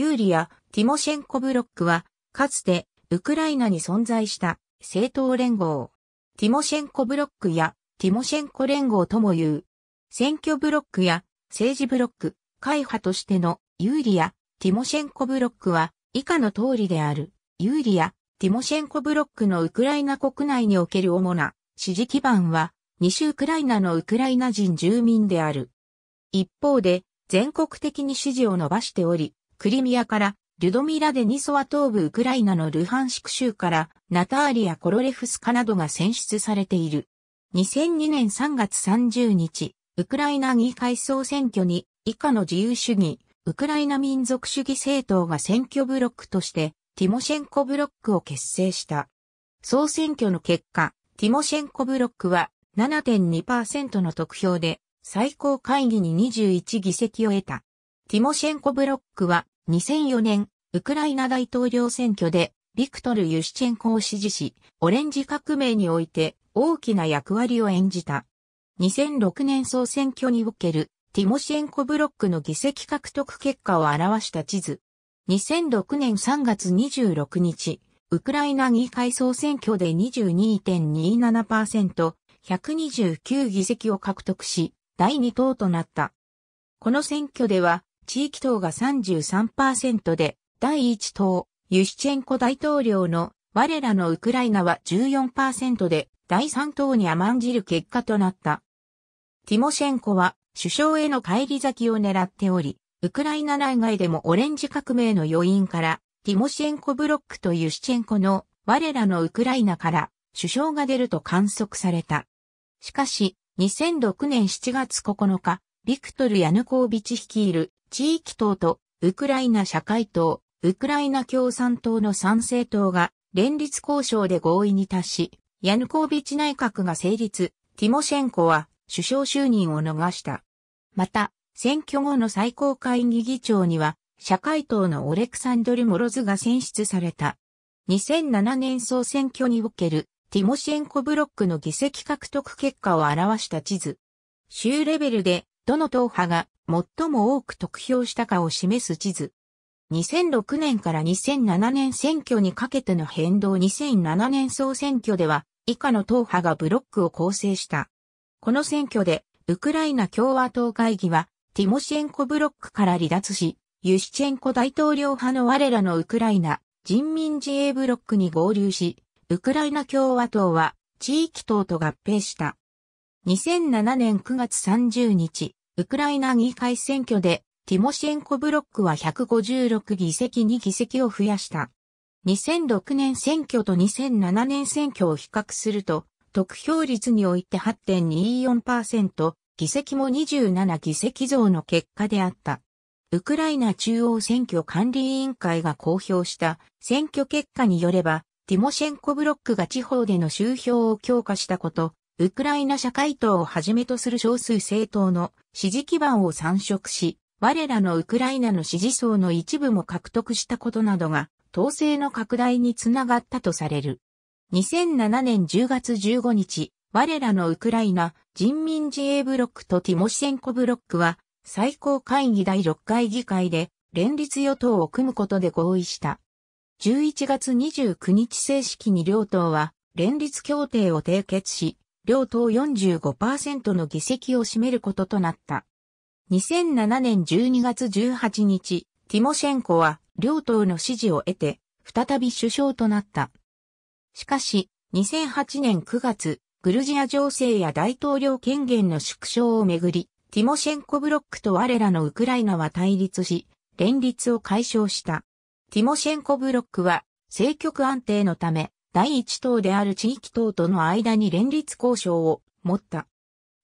ユーリア・ティモシェンコブロックは、かつて、ウクライナに存在した、政党連合。ティモシェンコブロックや、ティモシェンコ連合とも言う。選挙ブロックや、政治ブロック、会派としての、ユーリア・ティモシェンコブロックは、以下の通りである。ユーリア・ティモシェンコブロックのウクライナ国内における主な支持基盤は、西ウクライナのウクライナ人住民である。一方で、全国的に支持を伸ばしており、クリミアから、リュドミラ・デニソワ東部ウクライナのルハンシク州からナターリア・コロレフスカなどが選出されている。2002年3月30日、ウクライナ議会総選挙に以下の自由主義、ウクライナ民族主義政党が選挙ブロックとしてティモシェンコブロックを結成した。総選挙の結果、ティモシェンコブロックは7.2%の得票で最高会議に21議席を得た。ティモシェンコブロックは2004年、ウクライナ大統領選挙でビクトル・ユシチェンコを支持し、オレンジ革命において大きな役割を演じた。2006年総選挙におけるティモシェンコブロックの議席獲得結果を表した地図。2006年3月26日、ウクライナ議会総選挙で22.27%、129議席を獲得し、第2党となった。この選挙では、地域党が33%で、第1党、ユシチェンコ大統領の我らのウクライナは14%で、第3党に甘んじる結果となった。ティモシェンコは首相への返り咲きを狙っており、ウクライナ内外でもオレンジ革命の余韻から、ティモシェンコブロックとユシチェンコの我らのウクライナから首相が出ると観測された。しかし、2006年7月9日、ビクトル・ヤヌコービチ率いる地域党とウクライナ社会党、ウクライナ共産党の賛成党が連立交渉で合意に達し、ヤヌコービチ内閣が成立、ティモシェンコは首相就任を逃した。また、選挙後の最高会議議長には、社会党のオレクサンドル・モロズが選出された。2007年総選挙におけるティモシェンコブロックの議席獲得結果を表した地図。州レベルでどの党派が最も多く得票したかを示す地図。2006年から2007年選挙にかけての変動2007年総選挙では以下の党派がブロックを構成した。この選挙でウクライナ共和党会議はティモシェンコブロックから離脱し、ユシチェンコ大統領派の我らのウクライナ人民自衛ブロックに合流し、ウクライナ共和党は地域党と合併した。2007年9月30日、ウクライナ議会選挙で、ティモシェンコブロックは156議席に議席を増やした。2006年選挙と2007年選挙を比較すると、得票率において8.24%、議席も27議席増の結果であった。ウクライナ中央選挙管理委員会が公表した選挙結果によれば、ティモシェンコブロックが地方での集票を強化したこと、ウクライナ社会党をはじめとする少数政党の支持基盤を参照し、我らのウクライナの支持層の一部も獲得したことなどが、統制の拡大につながったとされる。2007年10月15日、我らのウクライナ人民自衛ブロックとティモシェンコブロックは、最高会議第6回議会で、連立与党を組むことで合意した。11月29日正式に両党は、連立協定を締結し、両党45%の議席を占めることとなった。2007年12月18日、ティモシェンコは両党の支持を得て、再び首相となった。しかし、2008年9月、グルジア情勢や大統領権限の縮小をめぐり、ティモシェンコブロックと我らのウクライナは対立し、連立を解消した。ティモシェンコブロックは、政局安定のため、第一党である地域党との間に連立交渉を持った。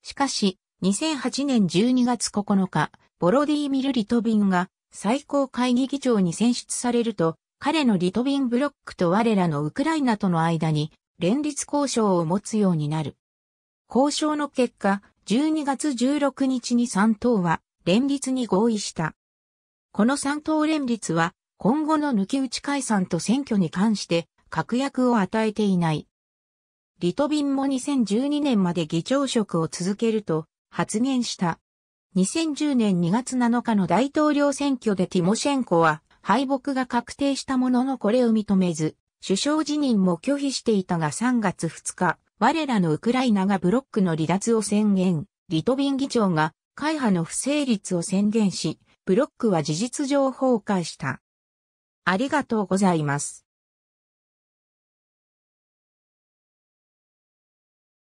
しかし、2008年12月9日、ボロディーミル・リトビンが最高会議議長に選出されると、彼のリトビンブロックと我らのウクライナとの間に連立交渉を持つようになる。交渉の結果、12月16日に3党は連立に合意した。この3党連立は今後の抜き打ち解散と選挙に関して確約を与えていない。リトビンも2012年まで議長職を続けると発言した。2010年2月7日の大統領選挙でティモシェンコは敗北が確定したもののこれを認めず、首相辞任も拒否していたが3月2日、我らのウクライナがブロックの離脱を宣言、リトビン議長が会派の不成立を宣言し、ブロックは事実上崩壊した。ありがとうございます。